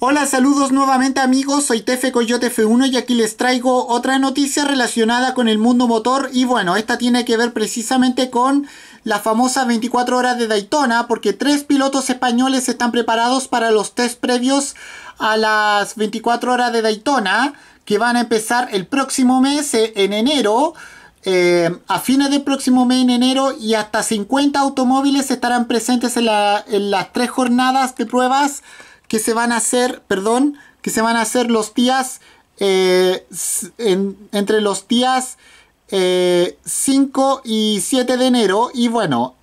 Hola, saludos nuevamente amigos, soy Tefe Coyote F1 y aquí les traigo otra noticia relacionada con el mundo motor y bueno, esta tiene que ver precisamente con la famosa 24 horas de Daytona porque tres pilotos españoles están preparados para los test previos a las 24 horas de Daytona que van a empezar el próximo mes eh, en enero. Eh, a fines del próximo mes en enero y hasta 50 automóviles estarán presentes en las tres jornadas de pruebas que se van a hacer, perdón, que se van a hacer los días, eh, entre los días 5 eh, y 7 de enero. Y bueno,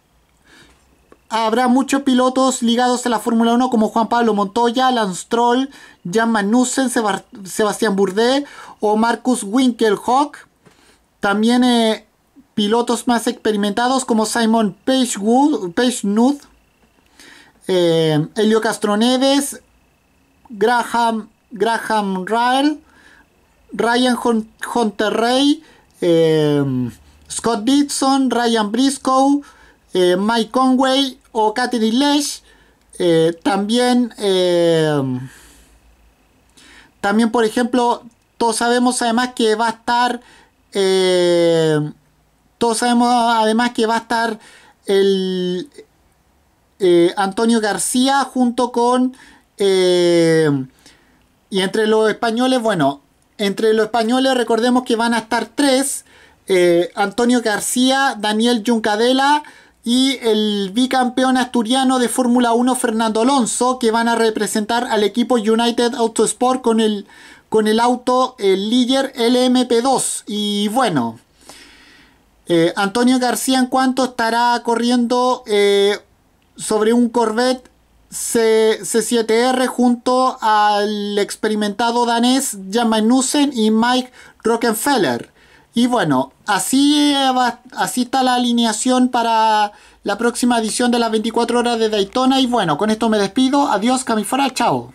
habrá muchos pilotos ligados a la Fórmula 1 como Juan Pablo Montoya, Lance Troll, Jan Magnussen, Sebastián Bourdet o Marcus Winkelhock. También eh, pilotos más experimentados como Simon Page eh, Elio Castro Neves Graham, Graham Ryle Ryan Hunter eh, Scott Dixon, Ryan Briscoe, eh, Mike Conway o Katherine Lesh. Eh, también, también, por ejemplo, todos sabemos además que va a estar, todos sabemos además que va a estar el, eh, Antonio García junto con... Eh, y entre los españoles, bueno, entre los españoles recordemos que van a estar tres. Eh, Antonio García, Daniel Juncadela... y el bicampeón asturiano de Fórmula 1 Fernando Alonso, que van a representar al equipo United Autosport con el, con el auto el Liger LMP2. Y bueno, Antonio García en cuanto estará corriendo sobre un Corvette C 7 r junto al experimentado danés Jan Magnussen y Mike Rockefeller. Y bueno, así, eh, así está la alineación para la próxima edición de las 24 horas de Daytona. Y bueno, con esto me despido. Adiós, Camifora. Chao.